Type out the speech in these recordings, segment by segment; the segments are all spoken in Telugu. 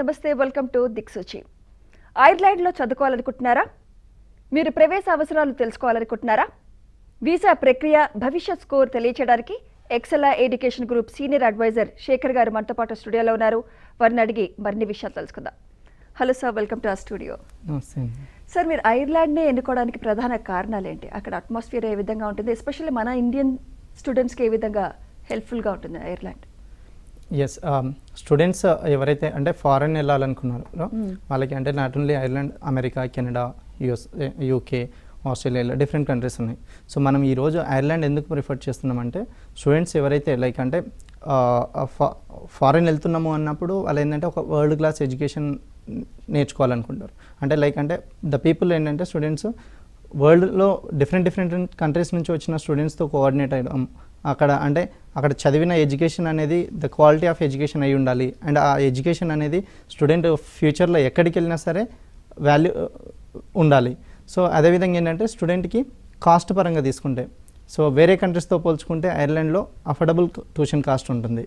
నమస్తే వెల్కమ్ టు దిక్సూచి ఐర్లాండ్లో చదువుకోవాలనుకుంటున్నారా మీరు ప్రవేశ అవసరాలు తెలుసుకోవాలనుకుంటున్నారా వీసా ప్రక్రియ భవిష్యత్ స్కోర్ తెలియచేయడానికి Excela education group senior advisor Shekhar garu మనతో పాటు స్టూడియోలో ఉన్నారు వారిని అడిగి మరిన్ని విషయాలు తెలుసుకుందాం హలో సార్ వెల్కమ్ టు ఆ స్టూడియో సార్ మీరు ఐర్లాండ్నే ఎన్నుకోవడానికి ప్రధాన కారణాలు ఏంటి అక్కడ అట్మాస్ఫియర్ ఏ విధంగా ఉంటుంది ఎస్పెషల్లీ మన ఇండియన్ స్టూడెంట్స్కి ఏ విధంగా హెల్ప్ఫుల్గా ఉంటుంది ఐర్లాండ్ ఎస్ స్టూడెంట్స్ um, uh, ఎవరైతే అంటే ఫారెన్ వెళ్ళాలనుకున్నారో hmm. వాళ్ళకి అంటే not only Ireland America Canada US UK ఆస్ట్రేలియాలో డిఫరెంట్ కంట్రీస్ ఉన్నాయి సో మనం ఈరోజు ఐర్లాండ్ ఎందుకు ప్రిఫర్ చేస్తున్నామంటే స్టూడెంట్స్ ఎవరైతే లైక్ అంటే ఫారెన్ వెళ్తున్నాము అన్నప్పుడు వాళ్ళు ఏంటంటే ఒక వరల్డ్ క్లాస్ ఎడ్యుకేషన్ నేర్చుకోవాలనుకుంటారు అంటే లైక్ అంటే ద పీపుల్ ఏంటంటే స్టూడెంట్స్ వరల్డ్లో డిఫరెంట్ డిఫరెంట్ కంట్రీస్ నుంచి వచ్చిన స్టూడెంట్స్తో కోఆర్డినేట్ అయ్యడం అక్కడ అంటే అక్కడ చదివిన ఎడ్యుకేషన్ అనేది ద క్వాలిటీ ఆఫ్ ఎడ్యుకేషన్ అయి ఉండాలి అండ్ ఆ ఎడ్యుకేషన్ అనేది స్టూడెంట్ ఫ్యూచర్లో ఎక్కడికి వెళ్ళినా సరే వాల్యూ uh, ఉండాలి సో అదేవిధంగా ఏంటంటే స్టూడెంట్కి కాస్ట్ పరంగా తీసుకుంటే సో వేరే కంట్రీస్తో పోల్చుకుంటే ఐర్లాండ్లో అఫోర్డబుల్ ట్యూషన్ కాస్ట్ ఉంటుంది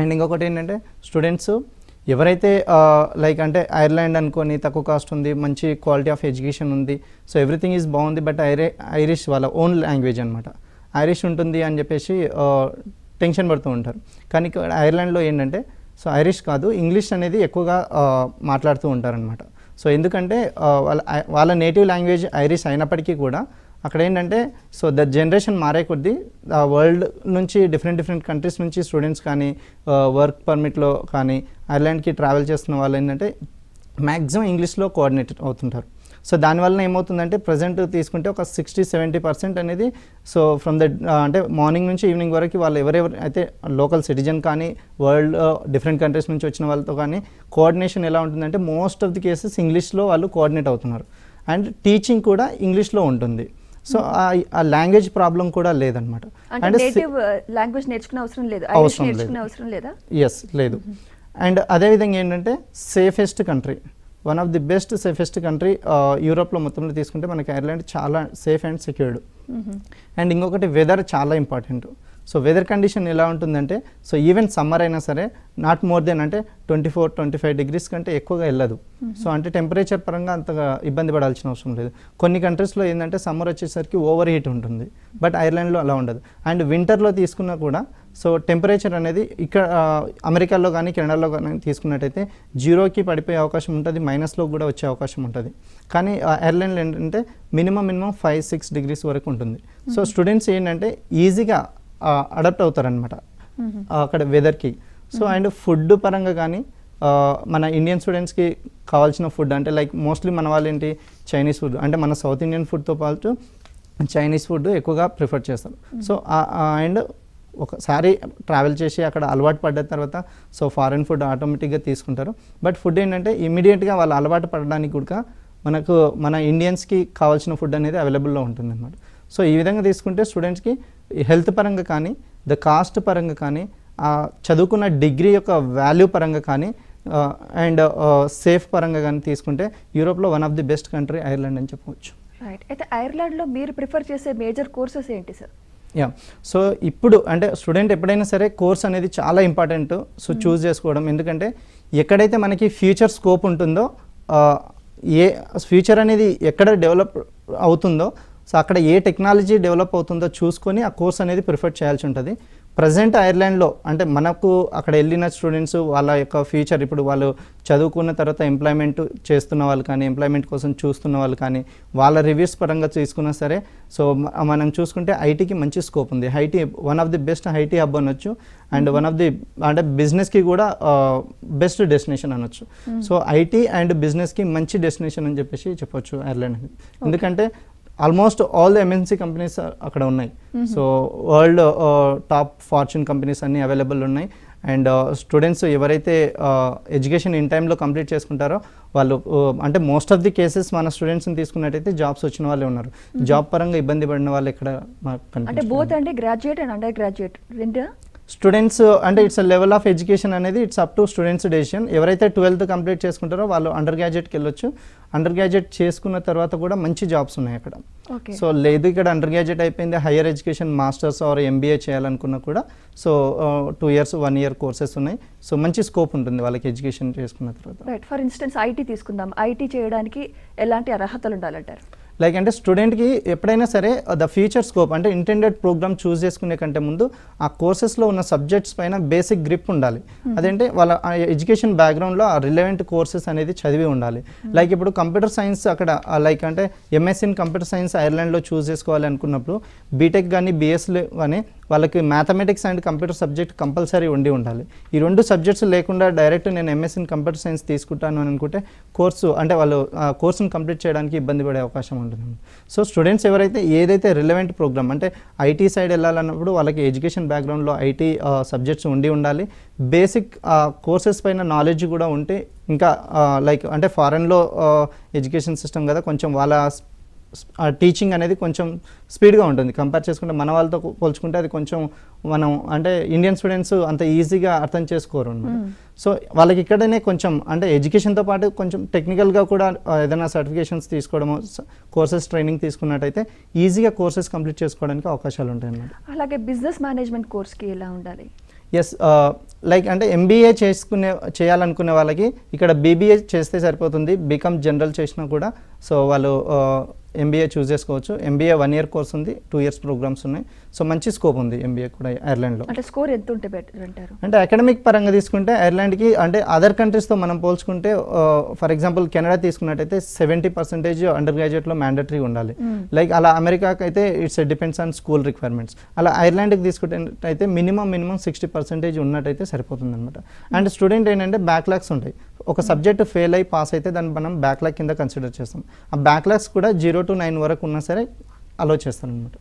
అండ్ ఇంకొకటి ఏంటంటే స్టూడెంట్స్ ఎవరైతే uh, లైక్ అంటే ఐర్లాండ్ అనుకొని తక్కువ కాస్ట్ ఉంది మంచి క్వాలిటీ ఆఫ్ ఎడ్యుకేషన్ ఉంది సో ఎవ్రీథింగ్ ఈజ్ బాగుంది బట్ ఐరే ఐరిష్ వాళ్ళ ఓన్ లాంగ్వేజ్ అనమాట ఐరిష్ ఉంటుంది అని చెప్పేసి టెన్షన్ పడుతూ ఉంటారు కానీ ఐర్లాండ్లో ఏంటంటే సో ఐరిష్ కాదు ఇంగ్లీష్ అనేది ఎక్కువగా మాట్లాడుతూ ఉంటారనమాట సో ఎందుకంటే వాళ్ళ వాళ్ళ నేటివ్ లాంగ్వేజ్ ఐరిష్ అయినప్పటికీ కూడా అక్కడ ఏంటంటే సో ద జనరేషన్ మారే కొద్దీ వరల్డ్ నుంచి డిఫరెంట్ డిఫరెంట్ కంట్రీస్ నుంచి స్టూడెంట్స్ కానీ వర్క్ పర్మిట్లో కానీ ఐర్లాండ్కి ట్రావెల్ చేస్తున్న వాళ్ళు ఏంటంటే మ్యాక్సిమం ఇంగ్లీష్లో కోఆర్డినేట్ అవుతుంటారు సో దానివల్ల ఏమవుతుందంటే ప్రజెంట్ తీసుకుంటే ఒక సిక్స్టీ సెవెంటీ పర్సెంట్ అనేది సో ఫ్రమ్ ద అంటే మార్నింగ్ నుంచి ఈవినింగ్ వరకు వాళ్ళు ఎవరెవరు అయితే లోకల్ సిటిజన్ కానీ వరల్డ్ డిఫరెంట్ కంట్రీస్ నుంచి వచ్చిన వాళ్ళతో కానీ కోఆర్డినేషన్ ఎలా ఉంటుందంటే మోస్ట్ ఆఫ్ ది కేసెస్ ఇంగ్లీష్లో వాళ్ళు కోఆర్డినేట్ అవుతున్నారు అండ్ టీచింగ్ కూడా ఇంగ్లీష్లో ఉంటుంది సో hmm. ఆ లాంగ్వేజ్ ప్రాబ్లం కూడా లేదనమాట అవసరం లేదు ఎస్ లేదు అండ్ hmm. అదేవిధంగా ఏంటంటే safest country one of the best safest country యూరోప్లో మొత్తంలో తీసుకుంటే మనకి ఐర్లాండ్ చాలా సేఫ్ అండ్ సెక్యూర్డ్ అండ్ ఇంకొకటి వెదర్ చాలా ఇంపార్టెంట్ సో వెదర్ కండిషన్ ఎలా ఉంటుందంటే సో ఈవెన్ సమ్మర్ అయినా సరే నాట్ మోర్ దెన్ అంటే twenty four twenty five degrees కంటే ఎక్కువగా వెళ్ళదు సో అంటే టెంపరేచర్ పరంగా అంతగా ఇబ్బంది పడాల్సిన అవసరం లేదు కొన్ని కంట్రీస్లో ఏంటంటే సమ్మర్ వచ్చేసరికి ఓవర్ హీట్ ఉంటుంది బట్ ఐర్లాండ్లో అలా ఉండదు అండ్ వింటర్లో తీసుకున్నా కూడా సో టెంపరేచర్ అనేది ఇక్కడ అమెరికాలో కానీ కెనడాలో కానీ తీసుకున్నట్టయితే జీరోకి పడిపోయే అవకాశం ఉంటుంది మైనస్లో కూడా వచ్చే అవకాశం ఉంటుంది కానీ ఐర్లాండ్లో ఏంటంటే minimum minimum five six degrees వరకు ఉంటుంది సో స్టూడెంట్స్ ఏంటంటే ఈజీగా అడాప్ట్ అవుతారనమాట అక్కడ వెదర్కి సో అండ్ ఫుడ్ పరంగా కానీ మన ఇండియన్ స్టూడెంట్స్కి కావాల్సిన ఫుడ్ అంటే లైక్ మోస్ట్లీ మన వాళ్ళు ఏంటి చైనీస్ ఫుడ్ అంటే మన సౌత్ ఇండియన్ ఫుడ్తో పాటు చైనీస్ ఫుడ్ ఎక్కువగా ప్రిఫర్ చేస్తారు సో అండ్ ఒకసారి ట్రావెల్ చేసి అక్కడ అలవాటు పడ్డ తర్వాత సో ఫారెన్ ఫుడ్ ఆటోమేటిక్గా తీసుకుంటారు బట్ ఫుడ్ ఏంటంటే ఇమీడియట్గా వాళ్ళు అలవాటు పడడానికి కూడా మనకు మన ఇండియన్స్కి కావాల్సిన ఫుడ్ అనేది అవైలబుల్లో ఉంటుంది అనమాట సో ఈ విధంగా తీసుకుంటే స్టూడెంట్స్కి హెల్త్ పరంగా కానీ ద కాస్ట్ పరంగా కానీ ఆ చదువుకున్న డిగ్రీ యొక్క వాల్యూ పరంగా కానీ అండ్ సేఫ్ పరంగా కానీ తీసుకుంటే యూరోప్లో one of the best country Ireland అని చెప్పవచ్చు రైట్ అయితే ఐర్లాండ్లో మీరు ప్రిఫర్ చేసే మేజర్ కోర్సెస్ ఏంటి సార్ యా సో ఇప్పుడు అంటే స్టూడెంట్ ఎప్పుడైనా సరే కోర్స్ అనేది చాలా ఇంపార్టెంట్ సో hmm. చూస్ చేసుకోవడం ఎందుకంటే ఎక్కడైతే మనకి ఫ్యూచర్ స్కోప్ ఉంటుందో ఏ ఫ్యూచర్ అనేది ఎక్కడ డెవలప్ అవుతుందో సో అక్కడ ఏ టెక్నాలజీ డెవలప్ అవుతుందో చూసుకొని ఆ కోర్స్ అనేది ప్రిఫర్ చేయాల్సి ఉంటుంది ప్రజెంట్ ఐర్లాండ్లో అంటే మనకు అక్కడ వెళ్ళిన స్టూడెంట్స్ వాళ్ళ యొక్క ఫ్యూచర్ ఇప్పుడు వాళ్ళు చదువుకున్న తర్వాత ఎంప్లాయ్మెంట్ చేస్తున్న వాళ్ళు కానీ ఎంప్లాయ్మెంట్ కోసం చూస్తున్న వాళ్ళు కానీ వాళ్ళ రివ్యూస్ పరంగా తీసుకున్నా సరే సో మనం చూసుకుంటే ఐటీకి మంచి స్కోప్ ఉంది IT one of the best IT hub అనొచ్చు అండ్ వన్ ఆఫ్ ది అంటే బిజినెస్కి కూడా బెస్ట్ డెస్టినేషన్ అనొచ్చు సో ఐటీ అండ్ బిజినెస్కి మంచి డెస్టినేషన్ అని చెప్పేసి చెప్పొచ్చు ఐర్లాండ్ ఎందుకంటే almost all the MNC companies అక్కడ ఉన్నాయి so world top fortune companies అన్నీ అవైలబుల్ ఉన్నాయి అండ్ స్టూడెంట్స్ ఎవరైతే ఎడ్యుకేషన్ ఇన్ టైంలో కంప్లీట్ చేసుకుంటారో వాళ్ళు అంటే మోస్ట్ ఆఫ్ ది కేసెస్ మన స్టూడెంట్స్ని తీసుకున్నట్టయితే జాబ్స్ వచ్చిన వాళ్ళే ఉన్నారు జాబ్ పరంగా ఇబ్బంది పడిన వాళ్ళు ఇక్కడ అంటే బోత్ అంటే గ్రాడ్యుయేట్ అండ్ అండర్ గ్రాడ్యుయేట్ రెండు స్టూడెంట్స్ అంటే ఇట్స్ లెవెల్ ఆఫ్ ఎడ్యుకేషన్ అనేది it's up to students decision ఎవరైతే ట్వెల్త్ కంప్లీట్ చేసుకుంటారో వాళ్ళు అండర్ గ్రాడ్యుయేట్కి వెళ్ళొచ్చు అండర్ గ్రాడ్యుయేట్ చేసుకున్న తర్వాత కూడా మంచి జాబ్స్ ఉన్నాయి అక్కడ సో లేదు ఇక్కడ అండర్ గ్రాడ్యుయేట్ అయిపోయింది higher education masters or MBA చేయాలనుకున్నా కూడా so two years one year courses ఉన్నాయి సో మంచి స్కోప్ ఉంటుంది వాళ్ళకి ఎడ్యుకేషన్ చేసుకున్న తర్వాత రైట్ ఫర్ ఇన్స్టెన్స్ ఐటీ తీసుకుందాం ఐటీ చేయడానికి ఎలాంటి అర్హతలు ఉండాలంటారు లైక్ అంటే స్టూడెంట్కి ఎప్పుడైనా సరే ద ఫ్యూచర్ స్కోప్ అంటే ఇంటెండెడ్ ప్రోగ్రామ్ చూస్ చేసుకునే కంటే ముందు ఆ కోర్సెస్లో ఉన్న సబ్జెక్ట్స్ పైన బేసిక్ గ్రిప్ ఉండాలి hmm. అదేంటే వాళ్ళ ఎడ్యుకేషన్ బ్యాక్గ్రౌండ్లో ఆ రిలవెంట్ కోర్సెస్ అనేది చదివి ఉండాలి లైక్ hmm. ఇప్పుడు కంప్యూటర్ సైన్స్ అక్కడ లైక్ అంటే ఎంఎస్ ఇన్ కంప్యూటర్ సైన్స్ ఐర్లాండ్లో చూస్ చేసుకోవాలి అనుకున్నప్పుడు బీటెక్ కానీ బీఎస్లు కానీ వాళ్ళకి mathematics and computer subject compulsory ఉండి ఉండాలి ఈ రెండు సబ్జెక్ట్స్ లేకుండా డైరెక్ట్ నేను ఎంఎస్ ఇన్ కంప్యూటర్ సైన్స్ తీసుకుంటాను అని అనుకుంటే కోర్సు అంటే వాళ్ళు కోర్సును కంప్లీట్ చేయడానికి ఇబ్బంది పడే అవకాశం ఉంది ఉంటుంది సో స్టూడెంట్స్ ఎవరైతే ఏదైతే రిలవెంట్ ప్రోగ్రామ్ అంటే ఐటీ సైడ్ వెళ్ళాలన్నప్పుడు వాళ్ళకి ఎడ్యుకేషన్ బ్యాక్గ్రౌండ్లో ఐటీ సబ్జెక్ట్స్ ఉండి ఉండాలి బేసిక్ కోర్సెస్ పైన నాలెడ్జ్ కూడా ఉంటే ఇంకా లైక్ అంటే ఫారెన్లో ఎడ్యుకేషన్ సిస్టమ్ కదా కొంచెం వాళ్ళ టీచింగ్ అనేది కొంచెం స్పీడ్గా ఉంటుంది కంపేర్ చేసుకుంటే మన వాళ్ళతో పోల్చుకుంటే అది కొంచెం మనం అంటే ఇండియన్ స్టూడెంట్స్ అంత ఈజీగా అర్థం చేసుకోరు అనమాట సో hmm. వాళ్ళకి ఇక్కడనే కొంచెం అంటే ఎడ్యుకేషన్తో పాటు కొంచెం టెక్నికల్గా కూడా ఏదైనా సర్టిఫికేషన్స్ తీసుకోవడము కోర్సెస్ ట్రైనింగ్ తీసుకున్నట్టయితే ఈజీగా కోర్సెస్ కంప్లీట్ చేసుకోవడానికి అవకాశాలు ఉంటాయి అనమాట అలాగే బిజినెస్ మేనేజ్మెంట్ కోర్స్కి ఎలా ఉండాలి ఎస్ లైక్ అంటే ఎంబీఏ చేసుకునే చేయాలనుకునే వాళ్ళకి ఇక్కడ బీబీఏ చేస్తే సరిపోతుంది బీకామ్ జనరల్ చేసినా కూడా సో వాళ్ళు ఎంబీఏ చూస్ చేసుకోవచ్చు ఎంబీఏ వన్ ఇయర్ కోర్స్ ఉంది టూ ఇయర్స్ ప్రోగ్రామ్స్ ఉన్నాయి సో మంచి స్కోప్ ఉంది ఎంబీఏ కూడా ఐర్లాండ్లో అంటే స్కోర్ ఎంత ఉంటే అంటారు అంటే అకాడమిక్ పరంగా తీసుకుంటే ఐర్లాండ్కి అంటే అదర్ కంట్రీస్తో మనం పోల్చుకుంటే ఫర్ ఎగ్జాంపుల్ కెనడా తీసుకున్నట్టయితే సెవెంటీ పర్సెంటేజ్ అండర్ గ్రాడ్యుయేట్లో మ్యాండటరీ ఉండాలి లైక్ hmm. అలా అమెరికాకి అయితే it's depends on school requirements అలా ఐర్లాండ్కి అయితే మినిమం మినిమం సిక్స్టీ పర్సెంటేజ్ ఉన్నట్టయితే సరిపోతుంది అనమాట అండ్ స్టూడెంట్ ఏంటంటే బ్యాక్లాగ్స్ ఉంటాయి ఒక సబ్జెక్ట్ ఫెయిల్ అయి పాస్ అయితే దాన్ని మనం బ్యాక్లాగ్ కింద కన్సిడర్ చేస్తాం ఆ బ్యాక్లాగ్స్ కూడా జీరో టు నైన్ వరకు ఉన్నా సరే అలో చేస్తాను అనమాట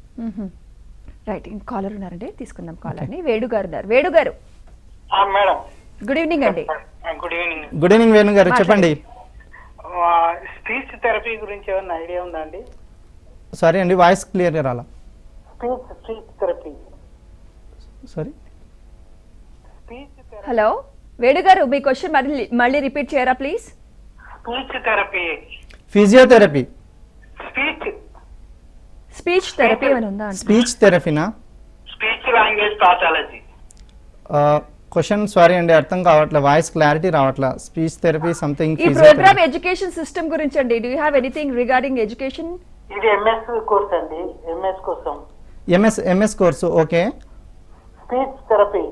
రైట్ కాలర్ ఉన్నారండి తీసుకుందాం కాలర్ కాలర్ని గారు ఉన్నారు గారు మేడం గుడ్ ఈవినింగ్ అండి good evening good evening Venu garu చెప్పండి స్పీచ్ థెరపీ గురించి ఏమైనా ఐడియా ఉందా అండి సారీ అండి వాయిస్ క్లియర్ గా రాలా స్పీచ్ థెరపీ సారీ హలో వేడుగారు మీ క్వశ్చన్ మళ్ళీ రిపీట్ చేయరా please speech therapy physiotherapy speech speech therapy అని ఉందా స్పీచ్ థెరపీనా speech language pathology question sorry అండి అర్థం కావట్లే వాయిస్ క్లారిటీ రావట్లే స్పీచ్ థెరపీ సంథింగ్ ఈ ప్రోగ్రామ్ ఎడ్యుకేషన్ సిస్టమ్ గురించి అండి do you have anything regarding education ఇది ఎంఎస్ కోర్స్ అండి ఎంఎస్ కోసం MS MS course okay speech therapy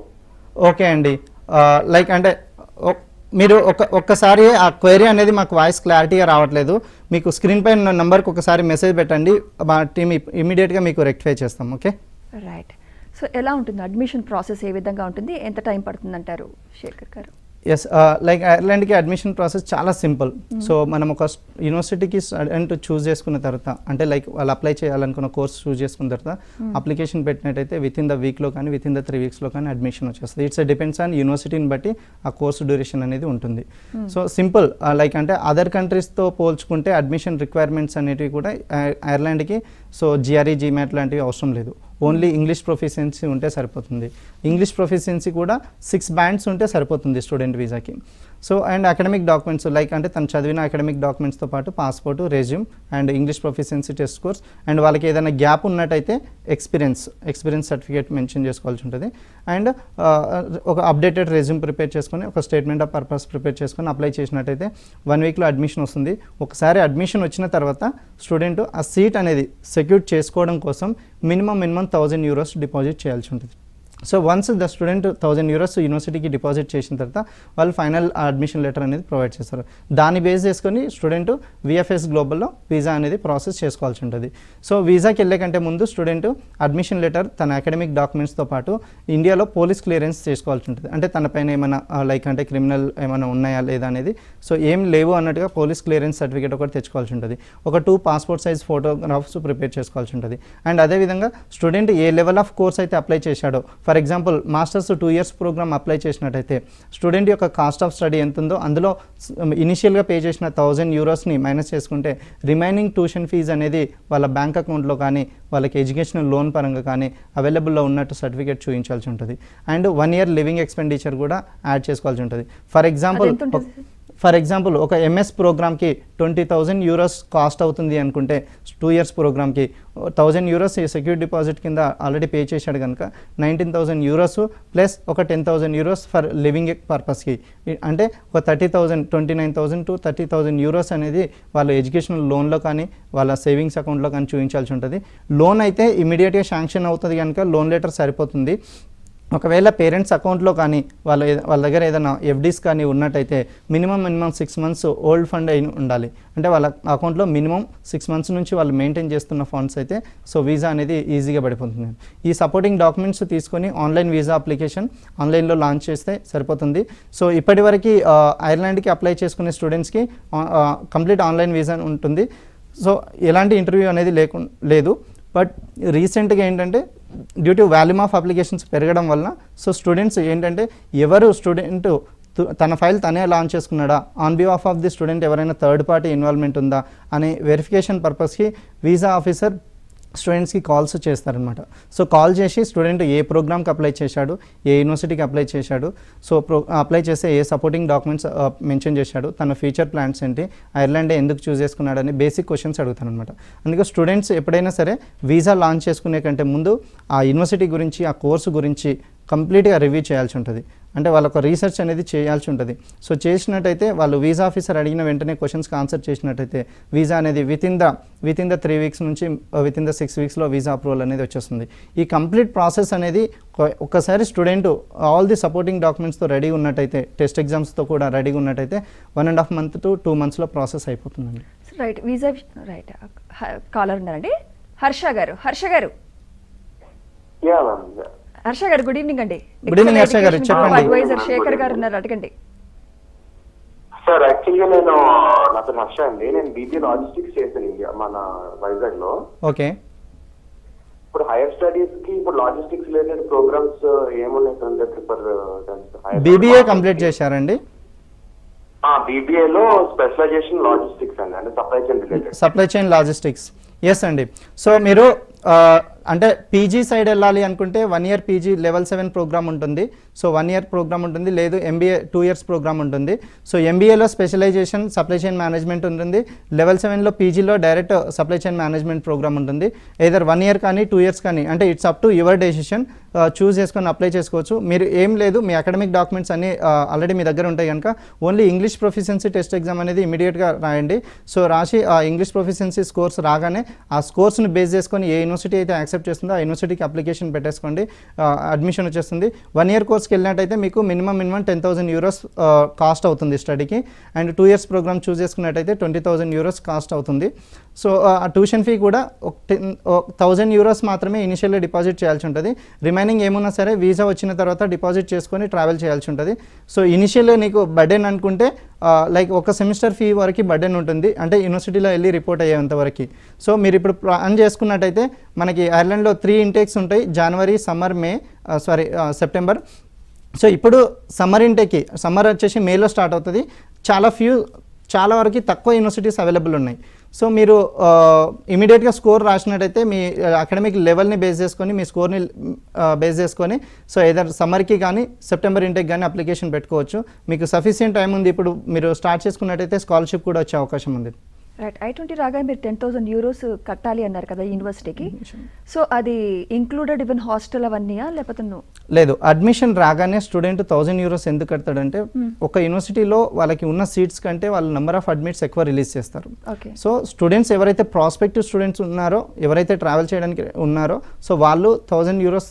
okay అండి లైక్ అంటే మీరు ఒక ఒక్కసారి ఆ క్వైరీ అనేది మాకు వాయిస్ క్లారిటీగా రావట్లేదు మీకు స్క్రీన్ పైన నెంబర్కి ఒకసారి మెసేజ్ పెట్టండి మా టీమ్ ఇమీడియట్గా మీకు రెక్టిఫై చేస్తాం ఓకే రైట్ సో ఎలా ఉంటుంది అడ్మిషన్ ప్రాసెస్ ఏ విధంగా ఉంటుంది ఎంత టైం పడుతుంది అంటారు శేఖర్ గారు ఎస్ లైక్ ఐర్లాండ్కి అడ్మిషన్ ప్రాసెస్ చాలా సింపుల్ సో hmm. మనం ఒక యూనివర్సిటీకి స్టూడెంట్ చూస్ చేసుకున్న తర్వాత అంటే లైక్ వాళ్ళు అప్లై చేయాలనుకున్న కోర్స్ చూస్ చేసుకున్న తర్వాత అప్లికేషన్ hmm. పెట్టినట్టయితే విత్ ఇన్ ద వీక్లో కానీ విత్ ఇన్ ద త్రీ వీక్స్లో కానీ అడ్మిషన్ వచ్చేస్తుంది ఇట్స్ డిపెండ్స్ ఆన్ యూనివర్సిటీని బట్టి ఆ కోర్స్ డ్యూరేషన్ అనేది ఉంటుంది సో సింపుల్ లైక్ అంటే అదర్ కంట్రీస్తో పోల్చుకుంటే అడ్మిషన్ రిక్వైర్మెంట్స్ అనేటివి కూడా ఐర్లాండ్కి సో జిఆర్ఈ మ్యాట్ లాంటివి అవసరం లేదు ఓన్లీ ఇంగ్లీష్ ప్రొఫిషియన్సీ ఉంటే సరిపోతుంది ఇంగ్లీష్ ప్రొఫిషియన్సీ కూడా సిక్స్ బ్యాండ్స్ ఉంటే సరిపోతుంది స్టూడెంట్ వీసాకి so and academic documents like అంటే తను చదివిన అకాడమిక్ డాక్యుమెంట్స్తో పాటు passport resume and English proficiency test course and వాళ్ళకి ఏదైనా గ్యాప్ ఉన్నట్టయితే ఎక్స్పీరియన్స్ ఎక్స్పీరియన్స్ సర్టిఫికేట్ మెన్షన్ చేసుకోవాల్సి ఉంటుంది అండ్ uh, ఒక అప్డేటెడ్ రెజ్యూమ్ ప్రిపేర్ చేసుకొని ఒక స్టేట్మెంట్ ఆఫ్ పర్పస్ ప్రిపేర్ చేసుకొని అప్లై చేసినట్టయితే వన్ వీక్లో అడ్మిషన్ వస్తుంది ఒకసారి అడ్మిషన్ వచ్చిన తర్వాత స్టూడెంట్ ఆ సీట్ అనేది సెక్యూర్ చేసుకోవడం కోసం minimum minimum thousand euros deposit చేయాల్సి ఉంటుంది so once the student thousand euros యూనివర్సిటీకి డిపాజిట్ చేసిన తర్వాత వాళ్ళు ఫైనల్ అడ్మిషన్ లెటర్ అనేది ప్రొవైడ్ చేస్తారు దాన్ని బేస్ చేసుకొని స్టూడెంట్ విఎఫ్ఎస్ గ్లోబల్లో వీజా అనేది ప్రాసెస్ చేసుకోవాల్సి ఉంటుంది సో వీజాకి వెళ్ళే కంటే ముందు స్టూడెంట్ అడ్మిషన్ లెటర్ తన అకాడమిక్ డాక్యుమెంట్స్తో పాటు ఇండియాలో పోలీస్ క్లియరెన్స్ చేసుకోవాల్సి ఉంటుంది అంటే తనపైన ఏమైనా లైక్ అంటే క్రిమినల్ ఏమైనా ఉన్నాయా లేదా అనేది సో ఏం లేవు అన్నట్టుగా పోలీస్ క్లియరెన్స్ సర్టిఫికేట్ ఒకటి తెచ్చుకోవాల్సి ఉంటుంది ఒక two passport size photographs prepare చేసుకోవాల్సి ఉంటుంది అండ్ అదేవిధంగా స్టూడెంట్ ఏ లెవెల్ ఆఫ్ కోర్స్ అయితే అప్లై చేశాడో for example masters two years programme apply చేసినట్టయితే స్టూడెంట్ యొక్క కాస్ట్ ఆఫ్ స్టడీ ఎంత ఉందో అందులో ఇనిషియల్గా పే చేసిన థౌజండ్ యూరోస్ని మైనస్ చేసుకుంటే రిమైనింగ్ ట్యూషన్ ఫీజు అనేది వాళ్ళ బ్యాంక్ అకౌంట్లో కానీ వాళ్ళకి ఎడ్యుకేషనల్ లోన్ పరంగా కానీ అవైలబుల్లో ఉన్నట్టు సర్టిఫికేట్ చూపించాల్సి ఉంటుంది and one year living expenditure కూడా యాడ్ చేసుకోవాల్సి ఉంటుంది ఫర్ ఎగ్జాంపుల్ ఫర్ ఎగ్జాంపుల్ ఒక ఎంఎస్ ప్రోగ్రామ్కి ట్వంటీ థౌజండ్ యూరోస్ కాస్ట్ అవుతుంది అనుకుంటే టూ ఇయర్స్ ప్రోగ్రామ్కి థౌజండ్ యూరోస్ సెక్యూరిటీ డిపాజిట్ కింద ఆల్రెడీ పే చేశాడు కనుక నైన్టీన్ థౌజండ్ యూరోస్ ప్లస్ ఒక ten thousand euros for living పర్పస్కి అంటే ఒక thirty thousand twenty nine thousand to thirty thousand euros అనేది వాళ్ళ ఎడ్యుకేషనల్ లోన్లో కానీ వాళ్ళ సేవింగ్స్ అకౌంట్లో కానీ చూపించాల్సి ఉంటుంది లోన్ అయితే ఇమీడియట్గా శాంక్షన్ అవుతుంది కనుక లోన్ లెటర్ సరిపోతుంది ఒకవేళ పేరెంట్స్ అకౌంట్లో కానీ వాళ్ళ వాళ్ళ దగ్గర ఏదైనా ఎఫ్డీస్ కానీ ఉన్నట్టయితే minimum minimum six months old fund అయి ఉండాలి అంటే వాళ్ళ అకౌంట్లో మినిమం సిక్స్ మంత్స్ నుంచి వాళ్ళు మెయింటైన్ చేస్తున్న ఫండ్స్ అయితే సో వీసా అనేది ఈజీగా పడిపోతుంది ఈ సపోర్టింగ్ డాక్యుమెంట్స్ తీసుకొని ఆన్లైన్ వీసా అప్లికేషన్ ఆన్లైన్లో లాంచ్ చేస్తే సరిపోతుంది సో ఇప్పటి వరకు ఐర్లాండ్కి అప్లై చేసుకునే స్టూడెంట్స్కి కంప్లీట్ ఆన్లైన్ వీసా ఉంటుంది సో ఎలాంటి ఇంటర్వ్యూ అనేది లేకు లేదు బట్ రీసెంట్గా ఏంటంటే due to volume of applications పెరగడం వలన సో స్టూడెంట్స్ ఏంటంటే ఎవరు స్టూడెంట్ తన ఫైల్ తనే లాంచ్ చేసుకున్నాడా on behalf of the student ఎవరైనా థర్డ్ పార్టీ ఇన్వాల్వ్మెంట్ ఉందా అనే వెరిఫికేషన్ పర్పస్కి వీసా ఆఫీసర్ స్టూడెంట్స్కి కాల్స్ చేస్తారనమాట సో కాల్ చేసి స్టూడెంట్ ఏ ప్రోగ్రామ్కి అప్లై చేశాడు ఏ యూనివర్సిటీకి అప్లై చేశాడు సో ప్రో అప్లై చేస్తే ఏ సపోర్టింగ్ డాక్యుమెంట్స్ మెన్షన్ చేశాడు తన ఫ్యూచర్ ప్లాన్స్ ఏంటి ఐర్లాండ్ ఎందుకు చూస్ చేసుకున్నాడని బేసిక్ క్వశ్చన్స్ అడుగుతానమాట అనమాట అందుకే స్టూడెంట్స్ ఎప్పుడైనా సరే వీసా లాంచ్ చేసుకునే కంటే ముందు ఆ యూనివర్సిటీ గురించి ఆ కోర్సు గురించి కంప్లీట్గా రివ్యూ చేయాల్సి ఉంటుంది అంటే వాళ్ళ ఒక రీసెర్చ్ అనేది చేయాల్సి ఉంటుంది సో చేసినట్టయితే వాళ్ళు వీసా ఆఫీసర్ అడిగిన వెంటనే క్వశ్చన్స్కి ఆన్సర్ చేసినట్టయితే వీసా అనేది within the within the three weeks నుంచి వితిన్ ద సిక్స్ వీక్స్లో వీసా అప్రూవల్ అనేది వచ్చేస్తుంది ఈ కంప్లీట్ ప్రాసెస్ అనేది ఒక్కసారి స్టూడెంట్ ఆల్ ది సపోర్టింగ్ డాక్యుమెంట్స్తో రెడీ ఉన్నట్టయితే టెస్ట్ ఎగ్జామ్స్తో కూడా రెడీ ఉన్నట్టయితే one and half month to two మంత్స్లో ప్రాసెస్ అయిపోతుందండి రైట్ వీసా రైట్ కాలర్ ఉన్నారండి హర్ష గారు హర్ష గారు హర్ష గారు గుడ్ ఈవినింగ్ అండి గుడ్ ఈవినింగ్ హర్ష గారు చెప్పండి అడ్వైజర్ శేఖర్ గారు ఉన్నారు అడగండి సార్ యాక్చువల్గా నేను నా పేరు హర్ష అండి నేను బీబీ లాజిస్టిక్స్ చేశాను ఇండియా మన వైజాగ్ లో ఓకే ఇప్పుడు హైయర్ స్టడీస్ కి ఇప్పుడు లాజిస్టిక్స్ రిలేటెడ్ ప్రోగ్రామ్స్ ఏమున్నాయి సార్ ప్రిఫర్ బీబీఏ కంప్లీట్ చేశారండి బీబీఏ లో స్పెషలైజేషన్ లాజిస్టిక్స్ అండి అంటే supply chain related supply chain logistics yes అండి సో మీరు అంటే పీజీ సైడ్ వెళ్ళాలి అనుకుంటే one year PG level seven programme ఉంటుంది సో వన్ ఇయర్ ప్రోగ్రామ్ ఉంటుంది లేదు ఎంబీఏ టూ ఇయర్స్ ప్రోగ్రామ్ ఉంటుంది సో ఎంబీఏలో స్పెషలైజేషన్ సప్లై చైన్ మేనేజ్మెంట్ ఉంటుంది లెవెల్ సెవెన్లో పీజీలో direct supply chain management programme ఉంటుంది ఏదర్ వన్ ఇయర్ కానీ టూ ఇయర్స్ కానీ అంటే it's up to your decision choose చేసుకొని అప్లై చేసుకోవచ్చు మీరు ఏం లేదు మీ అకాడమిక్ డాక్యుమెంట్స్ అన్నీ ఆల్రెడీ uh, మీ దగ్గర ఉంటాయి కనుక only English proficiency test exam అనేది ఇమీడియట్గా రాయండి సో రాసి ఆ ఇంగ్లీష్ ప్రొఫిషియన్సీ స్కోర్స్ రాగానే ఆ స్కోర్స్ని బేస్ చేసుకొని ఏ యూనివర్సిటీ అయితే యాక్సెప్ట్ చేస్తుందో ఆ యూనివర్సిటీకి అప్లికేషన్ పెట్టేసుకోండి అడ్మిషన్ uh, వచ్చేస్తుంది వన్ ఇయర్ కోర్స్ ప్రోగ్రామ్స్కి వెళ్ళినట్టయితే మీకు minimum minimum ten thousand euros cost అవుతుంది స్టడీకి and two years programme choose చేసుకున్నట్టయితే ట్వంటీ థౌసండ్ యూరోస్ కాస్ట్ అవుతుంది సో ఆ ట్యూషన్ ఫీ కూడా ఒక టెన్ థౌజండ్ యూరోస్ మాత్రమే ఇనిషియల్గా డిపాజిట్ చేయాల్సి ఉంటుంది రిమైనింగ్ ఏమున్నా సరే వీసా వచ్చిన తర్వాత డిపాజిట్ చేసుకొని ట్రావెల్ చేయాల్సి ఉంటుంది సో ఇనిషియల్ నీకు బర్డెన్ అనుకుంటే లైక్ ఒక సెమిస్టర్ ఫీ వరకు బర్డెన్ ఉంటుంది అంటే యూనివర్సిటీలో వెళ్ళి రిపోర్ట్ అయ్యేంత వరకు సో మీరు ఇప్పుడు ప్లాన్ చేసుకున్నట్టయితే మనకి ఐర్లాండ్లో త్రీ ఇంటేక్స్ ఉంటాయి January summer May sorry September so ఇప్పుడు సమ్మర్ ఇంటేక్కి సమ్మర్ వచ్చేసి మేలో స్టార్ట్ అవుతుంది చాలా ఫ్యూ చాలా వరకు తక్కువ యూనివర్సిటీస్ అవైలబుల్ ఉన్నాయి సో మీరు ఇమీడియట్గా స్కోర్ రాసినట్టయితే మీ అకాడమిక్ లెవెల్ని బేస్ చేసుకొని మీ స్కోర్ని బేస్ చేసుకొని సో ఏదైనా సమ్మర్కి కానీ సెప్టెంబర్ ఇంటెక్ కానీ అప్లికేషన్ పెట్టుకోవచ్చు మీకు సఫిషియంట్ టైం ఉంది ఇప్పుడు మీరు స్టార్ట్ చేసుకున్నట్టయితే స్కాలర్షిప్ కూడా వచ్చే అవకాశం ఉంది ఐ ట్వంటీ రాగా మీరు టెన్ థౌసండ్ యూరోస్ కట్టాలి అన్నారు కదా యూనివర్సిటీకి సో mm-hmm, అది ఇంక్లూడెడ్ ఈవెన్ హాస్టల్ అవన్నీ లేకపోతే లేదు అడ్మిషన్ రాగానే స్టూడెంట్ థౌసండ్ యూరోస్ ఎందుకు కడతాడంటే hmm. ఒక యూనివర్సిటీలో వాళ్ళకి ఉన్న సీట్స్ కంటే వాళ్ళ నెంబర్ ఆఫ్ అడ్మిట్స్ ఎక్కువ రిలీజ్ చేస్తారు సో స్టూడెంట్స్ ఎవరైతే ప్రాస్పెక్టివ్ స్టూడెంట్స్ ఉన్నారో ఎవరైతే ట్రావెల్ చేయడానికి ఉన్నారో సో వాళ్ళు థౌసండ్ యూరోస్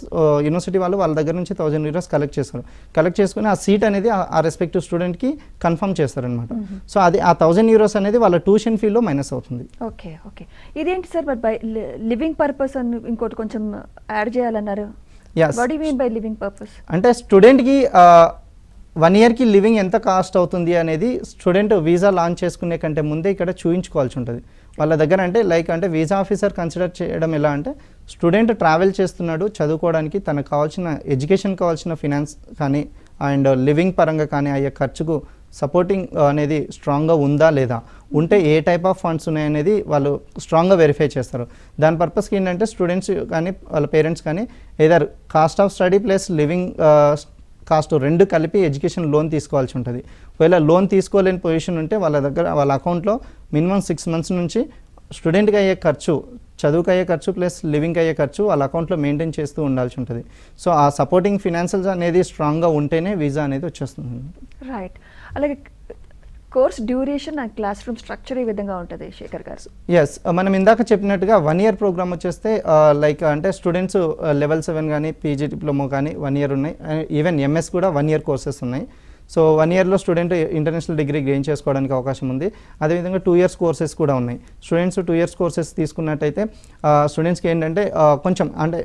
యూనివర్సిటీ వాళ్ళు వాళ్ళ దగ్గర నుంచి థౌసండ్ యూరోస్ కలెక్ట్ చేస్తారు కలెక్ట్ చేసుకుని ఆ సీట్ అనేది ఆ రెస్పెక్టివ్ స్టూడెంట్కి కన్ఫర్మ్ చేస్తారనమాట సో అది ఆ థౌసండ్ యూరోస్ అనేది వాళ్ళ ట్యూషన్ ఫీలో లో మైనస్ అవుతుంది ఓకే ఓకే ఇదేంటి sir but by living purpose అని ఇంకోటి కొంచెం యాడ్ చేయాలన్నారు బై లివింగ్ పర్పస్ అంటే స్టూడెంట్కి వన్ ఇయర్కి లివింగ్ ఎంత కాస్ట్ అవుతుంది అనేది స్టూడెంట్ వీసా లాంచ్ చేసుకునే కంటే ముందే ఇక్కడ చూయించుకోవాల్సి ఉంటుంది వాళ్ళ దగ్గర అంటే లైక్ అంటే వీసా ఆఫీసర్ కన్సిడర్ చేయడం ఎలా అంటే స్టూడెంట్ ట్రావెల్ చేస్తున్నాడు చదువుకోవడానికి తనకు కావాల్సిన ఎడ్యుకేషన్ కావాల్సిన ఫినాన్స్ కానీ అండ్ లివింగ్ పరంగా కానీ అయ్యే ఖర్చుకు సపోర్టింగ్ uh, అనేది స్ట్రాంగ్గా ఉందా లేదా ఉంటే ఏ టైప్ ఆఫ్ ఫండ్స్ ఉన్నాయనేది వాళ్ళు స్ట్రాంగ్గా వెరిఫై చేస్తారు దాని పర్పస్కి ఏంటంటే స్టూడెంట్స్ కానీ వాళ్ళ పేరెంట్స్ కానీ either cost of study plus living cost రెండు కలిపి ఎడ్యుకేషన్ లోన్ తీసుకోవాల్సి ఉంటుంది ఒకవేళ లోన్ తీసుకోలేని పొజిషన్ ఉంటే వాళ్ళ దగ్గర వాళ్ళ అకౌంట్లో మినిమం సిక్స్ మంత్స్ నుంచి స్టూడెంట్కి అయ్యే ఖర్చు చదువుకు అయ్యే ఖర్చు ప్లస్ లివింగ్కి అయ్యే ఖర్చు వాళ్ళ అకౌంట్లో మెయింటైన్ చేస్తూ ఉండాల్సి ఉంటుంది సో ఆ సపోర్టింగ్ ఫినాన్షియల్స్ అనేది స్ట్రాంగ్గా ఉంటేనే వీసా అనేది వచ్చేస్తుంది రైట్ అలాగే కోర్స్ డ్యూరేషన్ ఆ క్లాస్ రూమ్ స్ట్రక్చర్ ఈ విధంగా ఉంటుంది శేఖర్ గారు ఎస్ uh, మనం ఇందాక చెప్పినట్టుగా వన్ ఇయర్ ప్రోగ్రామ్ వచ్చేస్తే లైక్ uh, uh, అంటే స్టూడెంట్స్ లెవెల్ సెవెన్ కానీ పీజీ డిప్లొమో కానీ వన్ ఇయర్ ఉన్నాయి ఈవెన్ ఎంఎస్ కూడా వన్ ఇయర్ కోర్సెస్ ఉన్నాయి సో వన్ ఇయర్లో స్టూడెంట్ ఇంటర్నేషనల్ డిగ్రీ గెయిన్ చేసుకోవడానికి అవకాశం ఉంది అదేవిధంగా టూ ఇయర్స్ కోర్సెస్ కూడా ఉన్నాయి స్టూడెంట్స్ టూ ఇయర్స్ కోర్సెస్ తీసుకున్నట్టయితే స్టూడెంట్స్కి ఏంటంటే కొంచెం అంటే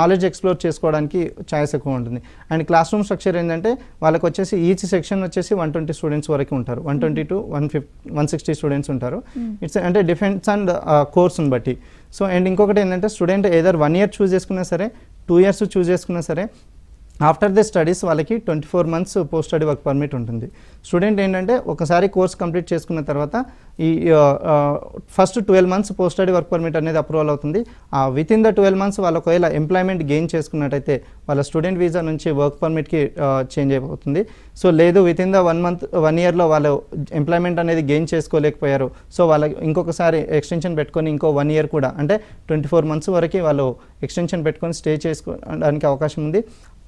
నాలెడ్జ్ ఎక్స్ప్లోర్ చేసుకోవడానికి ఛాయిస్ ఎక్కువ ఉంటుంది అండ్ క్లాస్ రూమ్ స్ట్రక్చర్ ఏంటంటే వాళ్ళకి వచ్చేసి ఈచ్ సెక్షన్ వచ్చేసి వన్ ట్వంటీ స్టూడెంట్స్ వరకు ఉంటారు one twenty to one fifty one sixty students ఉంటారు ఇట్స్ hmm. అంటే డిఫెన్స్ అండ్ కోర్స్ని బట్టి సో అండ్ ఇంకొకటి ఏంటంటే student either one year choose చేసుకున్నా సరే టూ ఇయర్స్ చూస్ చేసుకున్నా సరే ఆఫ్టర్ ది స్టడీస్ వాళ్ళకి twenty four months post study work permit ఉంటుంది స్టూడెంట్ ఏంటంటే ఒకసారి కోర్స్ కంప్లీట్ చేసుకున్న తర్వాత ఈ first twelve months post study work permit అనేది అప్రూవల్ అవుతుంది ఆ within the twelve months వాళ్ళు ఒకవేళ ఎంప్లాయ్మెంట్ గెయిన్ చేసుకున్నట్టయితే వాళ్ళ స్టూడెంట్ వీసా నుంచి వర్క్ పర్మిట్కి చేంజ్ అయిపోతుంది సో లేదు within the one month one ఇయర్లో వాళ్ళు ఎంప్లాయ్మెంట్ అనేది గెయిన్ చేసుకోలేకపోయారు సో వాళ్ళ ఇంకొకసారి ఎక్స్టెన్షన్ పెట్టుకొని ఇంకో వన్ ఇయర్ కూడా అంటే ట్వంటీ ఫోర్ మంత్స్ వరకు వాళ్ళు ఎక్స్టెన్షన్ పెట్టుకొని స్టే చేసుకోవడానికి అవకాశం ఉంది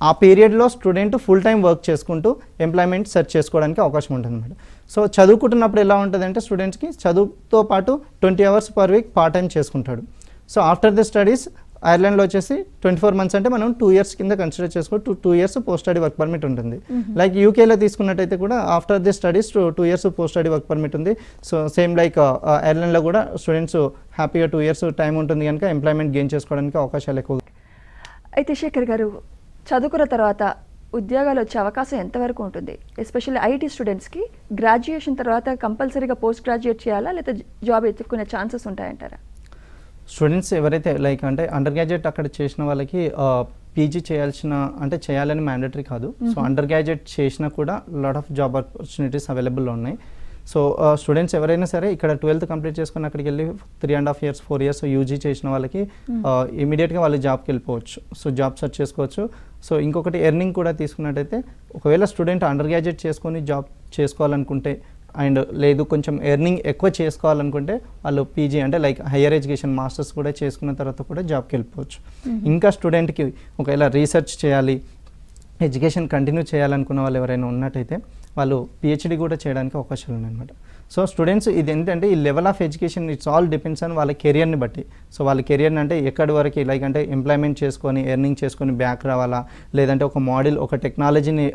ఆ పీరియడ్లో స్టూడెంట్ ఫుల్ టైం వర్క్ చేసుకుంటూ ఎంప్లాయ్మెంట్ సెర్చ్ చేసుకోవడానికి అవకాశం ఉంటుంది మేడం సో చదువుకుంటున్నప్పుడు ఎలా ఉంటుందంటే స్టూడెంట్స్కి చదువుతో పాటు twenty hours per week part time చేసుకుంటాడు సో ఆఫ్టర్ ది స్టడీస్ ఐర్లాండ్లో వచ్చేసి ట్వంటీ ఫోర్ మంత్స్ అంటే మనం టూ ఇయర్స్ కింద కన్సిడర్ చేసుకో two two years post study work permit ఉంటుంది లైక్ యూకేలో తీసుకున్నట్టయితే కూడా after the studies two years post study work permit ఉంది సో సేమ్ లైక్ ఐర్లాండ్లో కూడా స్టూడెంట్స్ హ్యాపీగా టూ ఇయర్స్ టైం ఉంటుంది కనుక ఎంప్లాయ్మెంట్ గెయిన్ చేసుకోవడానికి అవకాశాలు ఎక్కువ అయితే శేఖర్ గారు చదువుకున్న తర్వాత ఉద్యోగాలు వచ్చే అవకాశం ఎంతవరకు ఉంటుంది ఎస్పెషల్లీ ఐటీ స్టూడెంట్స్కి గ్రాడ్యుయేషన్ తర్వాత కంపల్సరీగా పోస్ట్ గ్రాడ్యుయేట్ చేయాలా లేదా జాబ్ ఎత్తుకునే ఛాన్సెస్ ఉంటాయంటారా స్టూడెంట్స్ ఎవరైతే లైక్ అంటే అండర్ గ్రాడ్యుయేట్ అక్కడ చేసిన వాళ్ళకి పీజీ చేయాల్సిన అంటే చేయాలని మ్యాండటరీ కాదు సో అండర్ గ్రాడ్యుయేట్ చేసినా కూడా lot of job opportunities available ఉన్నాయి సో స్టూడెంట్స్ ఎవరైనా సరే ఇక్కడ ట్వెల్త్ కంప్లీట్ చేసుకుని అక్కడికి వెళ్ళి three and half years four years UG చేసిన వాళ్ళకి ఇమీడియట్గా hmm. వాళ్ళు జాబ్కి వెళ్ళిపోవచ్చు సో జాబ్ సెర్చ్ చేసుకోవచ్చు సో ఇంకొకటి ఎర్నింగ్ కూడా తీసుకున్నట్టయితే ఒకవేళ స్టూడెంట్ అండర్ గ్రాడ్యుయేట్ చేసుకొని జాబ్ చేసుకోవాలనుకుంటే అండ్ లేదు కొంచెం ఎర్నింగ్ ఎక్కువ చేసుకోవాలనుకుంటే వాళ్ళు పీజీ అంటే లైక్ హయ్యర్ ఎడ్యుకేషన్ మాస్టర్స్ కూడా చేసుకున్న తర్వాత కూడా జాబ్కి వెళ్ళిపోవచ్చు hmm. ఇంకా స్టూడెంట్కి ఒకవేళ రీసెర్చ్ చేయాలి ఎడ్యుకేషన్ కంటిన్యూ చేయాలనుకున్న వాళ్ళు ఎవరైనా ఉన్నట్టయితే వాళ్ళు పిహెచ్డి కూడా చేయడానికి అవకాశాలు ఉన్నాయన్నమాట సో స్టూడెంట్స్ ఇది ఏంటంటే ఈ level of education it's all depends అని వాళ్ళ కెరియర్ని బట్టి సో వాళ్ళ కెరియర్ని అంటే ఎక్కడి వరకు లైక్ అంటే ఎంప్లాయ్మెంట్ చేసుకొని ఎర్నింగ్ చేసుకొని బ్యాక్ రావాలా లేదంటే ఒక మోడల్ ఒక టెక్నాలజీని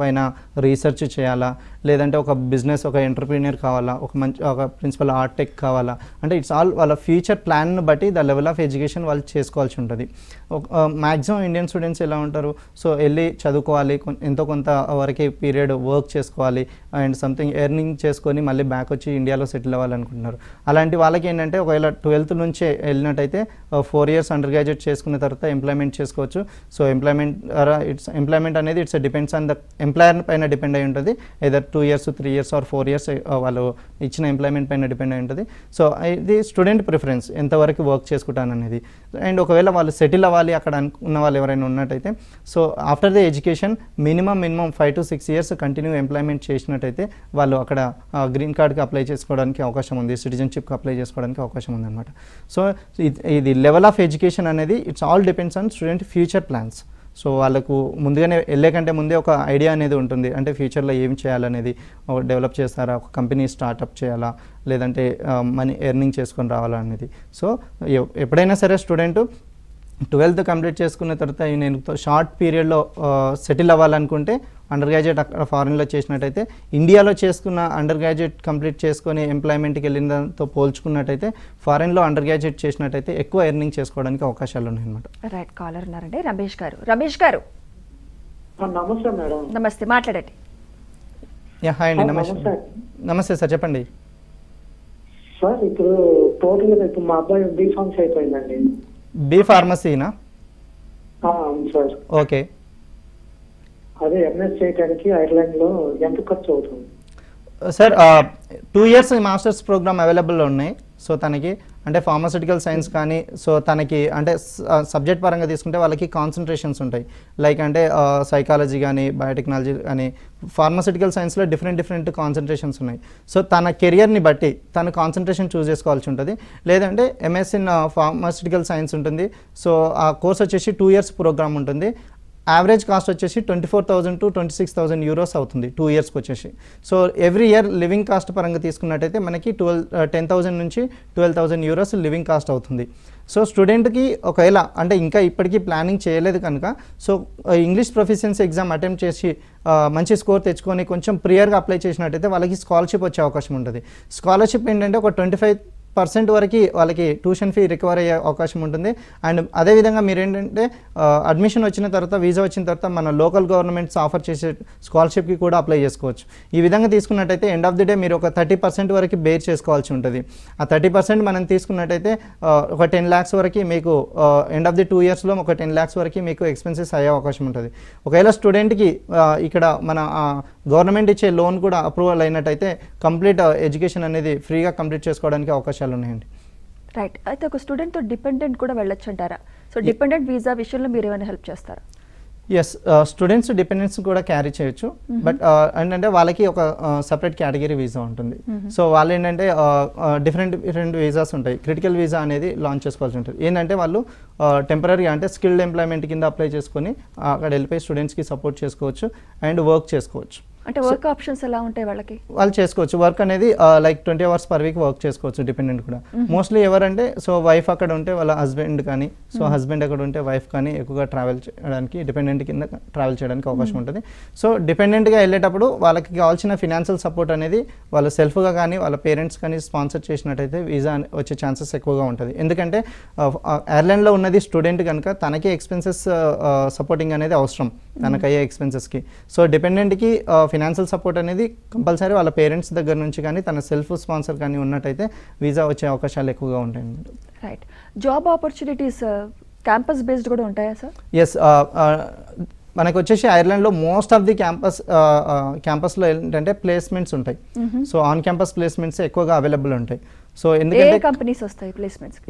పైన రీసెర్చ్ చేయాలా లేదంటే ఒక బిజినెస్ ఒక ఎంటర్ప్రీనియర్ కావాలా ఒక మంచి ఒక ప్రిన్సిపల్ ఆర్ట్ టెక్ కావాలా అంటే ఇట్స్ ఆల్ వాళ్ళ ఫ్యూచర్ ప్లాన్ను బట్టి ద లెవెల్ ఆఫ్ ఎడ్యుకేషన్ వాళ్ళు చేసుకోవాల్సి ఉంటుంది మ్యాక్సిమం ఇండియన్ స్టూడెంట్స్ ఎలా ఉంటారు సో వెళ్ళి చదువుకోవాలి ఎంతో కొంత వరకే పీరియడ్ వర్క్ చేసుకోవాలి అండ్ సంథింగ్ ఎర్నింగ్ చేసుకొని మళ్ళీ బ్యాక్ వచ్చి ఇండియాలో సెటిల్ అవ్వాలనుకుంటున్నారు అలాంటి వాళ్ళకి ఏంటంటే ఒకవేళ ట్వెల్త్ నుంచి వెళ్ళినట్టయితే ఫోర్ ఇయర్స్ అండర్ గ్రాడ్యుయేట్ చేసుకున్న తర్వాత ఎంప్లాయ్మెంట్ చేసుకోవచ్చు సో ఎంప్లాయ్మెంట్ ఇట్స్ ఎంప్లాయ్మెంట్ అనేది it's depends on the employer పైన డిపెండ్ అయి ఉంటుంది either two years three years or four years వాళ్ళు ఇచ్చిన ఎంప్లాయ్మెంట్ పైన డిపెండ్ అయి ఉంటుంది సో ఇది స్టూడెంట్ ప్రిఫరెన్స్ ఎంతవరకు వర్క్ చేసుకుంటాను అనేది అండ్ ఒకవేళ వాళ్ళు సెటిల్ అవ్వాలి అక్కడ అనుకున్న వాళ్ళు ఎవరైనా ఉన్నట్టయితే so after the education minimum minimum five to six years continue employment చేసినట్టయితే వాళ్ళు అక్కడ uh, గ్రీన్ కార్డ్కి అప్లై చేసుకోవడానికి అవకాశం ఉంది సిటిజన్షిప్కి అప్లై చేసుకోవడానికి అవకాశం ఉందన్నమాట సో ఇది లెవెల్ ఆఫ్ ఎడ్యుకేషన్ అనేది it's all depends on student future plans so వాళ్ళకు ముందుగానే వెళ్ళే కంటే ముందే ఒక ఐడియా అనేది ఉంటుంది అంటే ఫ్యూచర్లో ఏం చేయాలనేది డెవలప్ చేస్తారా ఒక కంపెనీ స్టార్టప్ చేయాలా లేదంటే మనీ ఎర్నింగ్ చేసుకొని రావాలా అనేది సో ఎప్పుడైనా సరే స్టూడెంట్ ట్వెల్త్ కంప్లీట్ చేసుకున్న తర్వాత నేను షార్ట్ పీరియడ్లో సెటిల్ అవ్వాలనుకుంటే అండర్ గ్రాడ్యుయేట్ అక్కడ ఫారెన్లో చేసినట్టయితే ఇండియాలో చేసుకున్న అండర్ గ్రాడ్యుయేట్ కంప్లీట్ చేసుకొని ఎంప్లాయ్మెంట్కి వెళ్ళిన దాంతో పోల్చుకున్నట్టయితే ఫారెన్లో అండర్ గ్రాడ్యుయేట్ చేసినట్టయితే ఎక్కువ ఎర్నింగ్ చేసుకోవడానికి అవకాశాలు ఉన్నాయన్నమాట రైట్ కాలర్ ఉన్నారండి రమేష్ గారు రమేష్ గారు నమస్తే మేడం నమస్తే మాట్లాడండి హాయ్ అండి నమస్తే నమస్తే సార్ చెప్పండి సార్ ఇప్పుడు టోటల్గా ఇప్పుడు మా అబ్బాయి బీఫామ్స్ అయిపోయిందండి బి ఫార్మసీనా ఓకే అదే ఎంఎస్ చేయడానికి ఐర్లాండ్లో ఎంత ఖర్చు అవుతుంది sir two years masters program available ఉన్నాయి సో తనకి అంటే ఫార్మాసిటికల్ సైన్స్ కానీ సో తనకి అంటే సబ్జెక్ట్ పరంగా తీసుకుంటే వాళ్ళకి కాన్సన్ట్రేషన్స్ ఉంటాయి లైక్ అంటే సైకాలజీ కానీ బయోటెక్నాలజీ కానీ ఫార్మాసిటికల్ సైన్స్లో డిఫరెంట్ డిఫరెంట్ కాన్సన్ట్రేషన్స్ ఉన్నాయి సో తన కెరియర్ని బట్టి తను కాన్సన్ట్రేషన్ చూస్ చేసుకోవాల్సి ఉంటుంది లేదంటే ఎంఎస్ ఇన్ ఫార్మాసిటికల్ సైన్స్ ఉంటుంది సో ఆ కోర్స్ వచ్చేసి టూ ఇయర్స్ ప్రోగ్రామ్ ఉంటుంది యావరేజ్ కాస్ట్ వచ్చేసి twenty four thousand to twenty six thousand euros అవుతుంది టూ ఇయర్స్కి వచ్చేసి so every year living cost పరంగా తీసుకున్నట్టయితే మనకి ట్వెల్వ్ టెన్ థౌసండ్ నుంచి twelve thousand euros living cost అవుతుంది సో స్టూడెంట్కి ఒకవేళ అంటే ఇంకా ఇప్పటికీ ప్లానింగ్ చేయలేదు కనుక so English proficiency exam attempt చేసి uh, మంచి స్కోర్ తెచ్చుకొని కొంచెం ప్రియర్గా అప్లై చేసినట్టయితే వాళ్ళకి స్కాలర్షిప్ వచ్చే అవకాశం ఉంటుంది స్కాలర్షిప్ ఏంటంటే ఒక ట్వంటీ ఫైవ్ పర్సెంట్ వరకు వాళ్ళకి ట్యూషన్ ఫీ రికవర్ అయ్యే అవకాశం ఉంటుంది అండ్ అదేవిధంగా మీరు ఏంటంటే అడ్మిషన్ వచ్చిన తర్వాత వీసా వచ్చిన తర్వాత మన లోకల్ గవర్నమెంట్స్ ఆఫర్ చేసే స్కాలర్షిప్కి కూడా అప్లై చేసుకోవచ్చు ఈ విధంగా తీసుకున్నట్టయితే ఎండ్ ఆఫ్ ది డే మీరు ఒక థర్టీ పర్సెంట్ వరకు బేర్ చేసుకోవాల్సి ఉంటుంది ఆ థర్టీ పర్సెంట్ మనం తీసుకున్నట్టయితే ఒక టెన్ ల్యాక్స్ వరకు మీకు ఎండ్ ఆఫ్ ది టూ ఇయర్స్లో ఒక టెన్ ల్యాక్స్ వరకు మీకు ఎక్స్పెన్సెస్ అయ్యే అవకాశం ఉంటుంది ఒకవేళ స్టూడెంట్కి ఇక్కడ మన గవర్నమెంట్ ఇచ్చే లోన్ కూడా అప్రూవల్ అయినట్టయితే కంప్లీట్ ఎడ్యుకేషన్ అనేది ఫ్రీగా కంప్లీట్ చేసుకోవడానికి అవకాశాలు అవకాశాలు ఉన్నాయండి రైట్ అయితే ఒక స్టూడెంట్ తో డిపెండెంట్ కూడా వెళ్ళొచ్చు అంటారా సో డిపెండెంట్ వీసా విషయంలో మీరు ఏమైనా హెల్ప్ చేస్తారా ఎస్ స్టూడెంట్స్ డిపెండెన్స్ కూడా క్యారీ చేయొచ్చు బట్ mm-hmm. uh, ఏంటంటే వాళ్ళకి ఒక సపరేట్ కేటగిరీ వీసా ఉంటుంది సో mm-hmm. వాళ్ళు ఏంటంటే డిఫరెంట్ డిఫరెంట్ వీసాస్ ఉంటాయి క్రిటికల్ వీసా అనేది లాంచ్ చేసుకోవాల్సి ఉంటుంది ఏంటంటే వాళ్ళు టెంపరీగా uh, అంటే స్కిల్డ్ ఎంప్లాయ్మెంట్ కింద అప్లై చేసుకొని అక్కడ వెళ్ళిపోయి స్టూడెంట్స్కి సపోర్ట్ చేసుకోవచ్చు అండ్ వర్క్ చేసుకోవచ్చు అంటే వర్క్ ఆప్షన్స్ ఎలా ఉంటాయి వాళ్ళకి వాళ్ళు చేసుకోవచ్చు వర్క్ అనేది like twenty hours per week work చేసుకోవచ్చు డిపెండెంట్ కూడా మోస్ట్లీ ఎవరంటే సో వైఫ్ అక్కడ ఉంటే వాళ్ళ హస్బెండ్ కానీ సో హస్బెండ్ అక్కడ ఉంటే వైఫ్ కానీ ఎక్కువగా ట్రావెల్ చేయడానికి డిపెండెంట్ కింద ట్రావెల్ చేయడానికి అవకాశం ఉంటుంది సో డిపెండెంట్గా వెళ్ళేటప్పుడు వాళ్ళకి కావాల్సిన ఫినాన్షియల్ సపోర్ట్ అనేది వాళ్ళ సెల్ఫ్గా కానీ వాళ్ళ పేరెంట్స్ కానీ స్పాన్సర్ చేసినట్టయితే వీసా వచ్చే ఛాన్సెస్ ఎక్కువగా ఉంటుంది ఎందుకంటే ఎయిర్లైన్లో ఉన్నది స్టూడెంట్ కనుక తనకే ఎక్స్పెన్సెస్ సపోర్టింగ్ అనేది అవసరం తనకయ్యే ఎక్స్పెన్సెస్కి సో డిపెండెంట్కి ఫినాన్షియల్ సపోర్ట్ అనేది కంపల్సరీ వాళ్ళ పేరెంట్స్ దగ్గర నుంచి కానీ తన సెల్ఫ్ స్పాన్సర్ కానీ ఉన్నట్టయితే వీసా వచ్చే అవకాశాలు ఎక్కువగా ఉంటాయి right job opportunities campus based కూడా ఉంటాయా సార్ ఎస్ uh, uh, మనకు వచ్చేసి ఐర్లాండ్లో మోస్ట్ ఆఫ్ ది క్యాంపస్ క్యాంపస్లో ఏంటంటే ప్లేస్మెంట్స్ ఉంటాయి సో ఆన్ క్యాంపస్ ప్లేస్మెంట్స్ ఎక్కువగా అవైలబుల్ ఉంటాయి సో ఎందుకంటే కంపెనీస్ వస్తాయి placements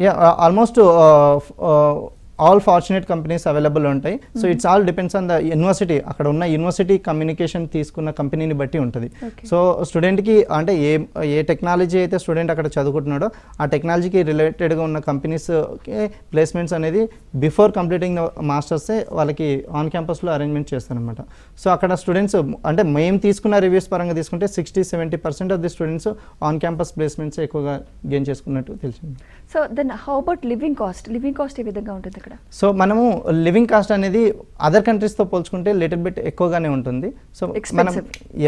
almost uh, all fortunate companies available ఉంటాయి so it's all depends on the university అక్కడ ఉన్న యూనివర్సిటీ కమ్యూనికేషన్ తీసుకున్న కంపెనీని బట్టి ఉంటుంది సో స్టూడెంట్కి అంటే ఏ ఏ టెక్నాలజీ అయితే స్టూడెంట్ అక్కడ చదువుకుంటున్నాడో ఆ టెక్నాలజీకి రిలేటెడ్గా ఉన్న కంపెనీస్కి ప్లేస్మెంట్స్ అనేది బిఫోర్ కంప్లీటింగ్ మాస్టర్సే వాళ్ళకి ఆన్ క్యాంపస్లో అరేంజ్మెంట్ చేస్తారనమాట సో అక్కడ స్టూడెంట్స్ అంటే మేము తీసుకున్న రివ్యూస్ పరంగా తీసుకుంటే sixty seventy percent of the students on campus placements ఎక్కువగా గెయిన్ చేసుకున్నట్టు తెలిసింది so then how about living cost living cost ఏ విధంగా ఉంటుంది ఇక్కడ సో మనము లివింగ్ కాస్ట్ అనేది అదర్ కంట్రీస్తో పోల్చుకుంటే లిటిల్ బిట్ ఎక్కువగానే ఉంటుంది సో మనం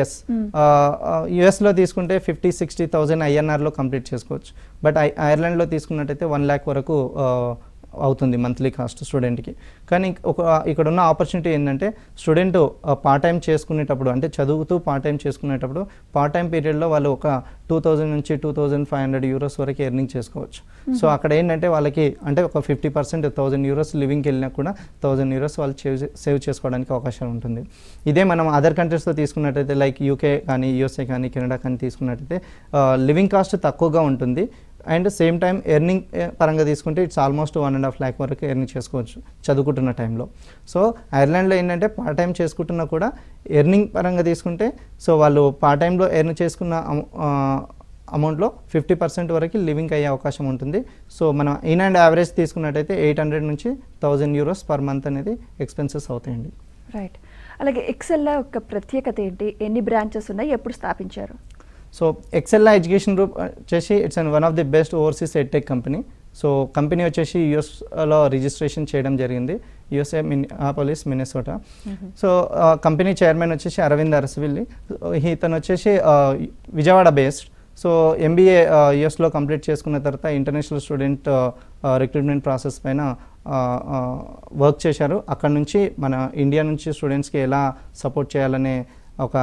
ఎస్ యుఎస్లో hmm. తీసుకుంటే ఫిఫ్టీ సిక్స్టీ థౌజండ్ ఐఎన్ఆర్లో కంప్లీట్ చేసుకోవచ్చు బట్ ఐ ఐర్లాండ్లో తీసుకున్నట్టయితే వన్ ల్యాక్ వరకు అవుతుంది మంత్లీ కాస్ట్ స్టూడెంట్కి కానీ ఒక ఇక్కడ ఉన్న ఆపర్చునిటీ ఏంటంటే స్టూడెంట్ పార్ట్ టైం చేసుకునేటప్పుడు అంటే చదువుతూ పార్ట్ టైం చేసుకునేటప్పుడు పార్ట్ టైం పీరియడ్లో వాళ్ళు ఒక టూ థౌజండ్ నుంచి two thousand five hundred euros వరకు ఎర్నింగ్ చేసుకోవచ్చు సో అక్కడ ఏంటంటే వాళ్ళకి అంటే ఒక ఫిఫ్టీ పర్సెంట్ థౌజండ్ యూరోస్ లివింగ్కి వెళ్ళినా కూడా థౌజండ్ యూరోస్ వాళ్ళు సేవ్ చేసుకోవడానికి అవకాశం ఉంటుంది ఇదే మనం అదర్ కంట్రీస్తో తీసుకున్నట్టయితే లైక్ యూకే కానీ యూఎస్ఏ కానీ కెనడా కానీ తీసుకున్నట్టయితే లివింగ్ కాస్ట్ తక్కువగా ఉంటుంది అండ్ సేమ్ టైం ఎర్నింగ్ పరంగా తీసుకుంటే it's almost one and half lakh వరకు ఎర్నింగ్ చేసుకోవచ్చు చదువుకుంటున్న టైంలో సో ఐర్లాండ్లో ఏంటంటే పార్ట్ టైం చేసుకుంటున్నా కూడా ఎర్నింగ్ పరంగా తీసుకుంటే సో వాళ్ళు పార్ట్ టైంలో ఎర్న్ చేసుకున్న అమౌంట్లో ఫిఫ్టీ పర్సెంట్ వరకు లివింగ్ అయ్యే అవకాశం ఉంటుంది సో మనం ఇన్ అండ్ యావరేజ్ తీసుకున్నట్టయితే ఎయిట్ హండ్రెడ్ నుంచి థౌజండ్ యూరోస్ పర్ మంత్ అనేది ఎక్స్పెన్సెస్ అవుతాయండి రైట్ అలాగే ఎక్సెల్లా యొక్క ప్రత్యేకత ఏంటి ఎన్ని బ్రాంచెస్ ఉన్నాయి ఎప్పుడు స్థాపించారు సో ఎక్సెల్లా ఎడ్యుకేషన్ గ్రూప్ వచ్చేసి it's and one of the best overseas edtech company so company వచ్చేసి యుఎస్లో రిజిస్ట్రేషన్ చేయడం జరిగింది యుఎస్ఏ పోలీస్ మినిసోటా సో కంపెనీ చైర్మన్ వచ్చేసి అరవింద్ అరసవిల్లి ఇతను వచ్చేసి విజయవాడ బేస్డ్ సో ఎంబీఏ యుఎస్లో కంప్లీట్ చేసుకున్న తర్వాత ఇంటర్నేషనల్ స్టూడెంట్ రిక్రూట్మెంట్ ప్రాసెస్ పైన వర్క్ చేశారు అక్కడ నుంచి మన ఇండియా నుంచి స్టూడెంట్స్కి ఎలా సపోర్ట్ చేయాలనే ఒక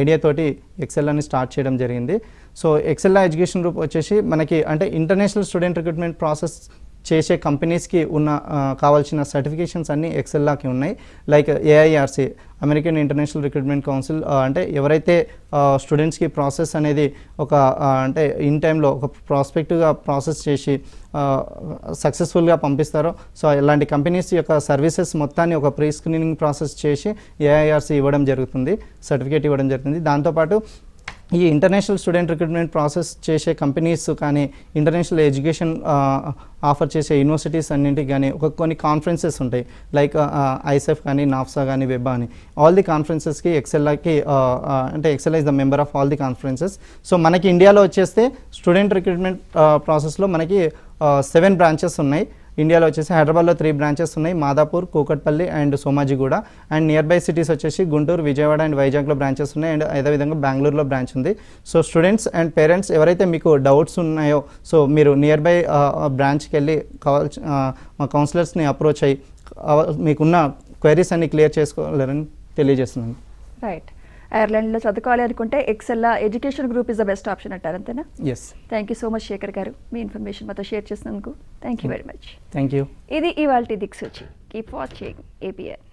ఐడియాతోటి ఎక్సెల్ అని స్టార్ట్ చేయడం జరిగింది సో ఎక్సెల్ ఎడ్యుకేషన్ గ్రూప్ వచ్చేసి మనకి అంటే ఇంటర్నేషనల్ స్టూడెంట్ రిక్రూట్మెంట్ ప్రాసెస్ చేసే కంపెనీస్కి ఉన్న కావాల్సిన సర్టిఫికేషన్స్ అన్నీ ఎక్సెల్లాకి ఉన్నాయి like AIRC American International Recruitment Council అంటే ఎవరైతే స్టూడెంట్స్కి ప్రాసెస్ అనేది ఒక అంటే ఇన్ టైంలో ఒక ప్రాస్పెక్ట్గా ప్రాసెస్ చేసి సక్సెస్ఫుల్గా పంపిస్తారో సో ఇలాంటి కంపెనీస్ యొక్క సర్వీసెస్ మొత్తాన్ని ఒక ప్రీ స్క్రీనింగ్ ప్రాసెస్ చేసి ఏఐఆర్సీ ఇవ్వడం జరుగుతుంది సర్టిఫికేట్ ఇవ్వడం జరుగుతుంది దాంతోపాటు ఈ ఇంటర్నేషనల్ స్టూడెంట్ రిక్రూట్మెంట్ ప్రాసెస్ చేసే కంపెనీస్ కానీ ఇంటర్నేషనల్ ఎడ్యుకేషన్ ఆఫర్ చేసే యూనివర్సిటీస్ అన్నింటికి కానీ ఒక కొన్ని కాన్ఫరెన్సెస్ ఉంటాయి లైక్ ఐసెఫ్ కానీ నాఫ్సా కానీ వెబ్బా అని ఆల్ ది కాన్ఫరెన్సెస్కి ఎక్సెల్కి అంటే Excel is the member of all the conferences so మనకి ఇండియాలో వచ్చేస్తే స్టూడెంట్ రిక్రూట్మెంట్ ప్రాసెస్లో మనకి సెవెన్ బ్రాంచెస్ ఉన్నాయి ఇండియాలో వచ్చేసి హైదరాబాద్లో త్రీ బ్రాంచెస్ ఉన్నాయి Madhapur Kukatpally and Somajiguda and near by cities వచ్చేసి గుంటూరు విజయవాడ అండ్ వైజాగ్లో బ్రాంచెస్ ఉన్నాయి అండ్ అదేవిధంగా బెంగళూరులో బ్రాంచ్ ఉంది సో స్టూడెంట్స్ అండ్ పేరెంట్స్ ఎవరైతే మీకు డౌట్స్ ఉన్నాయో సో మీరు నియర్ బై బ్రాంచ్కి వెళ్ళి మా కౌన్సిలర్స్ని అప్రోచ్ అయ్యి మీకున్న క్వైరీస్ అన్ని క్లియర్ చేసుకోలేరని తెలియజేస్తున్నాను రైట్ ఐర్లాండ్లో చదువుకోవాలి అనుకుంటే Excel education group is the best option అంటారు అంతేనా yes thank you so much Shekhar garu మీ ఇన్ఫర్మేషన్ మాతో షేర్ చేసినందుకు thank you very much thank you ఇది ఇవాళ దిక్సూచి కీప్ వాచింగ్ ఏపీఎన్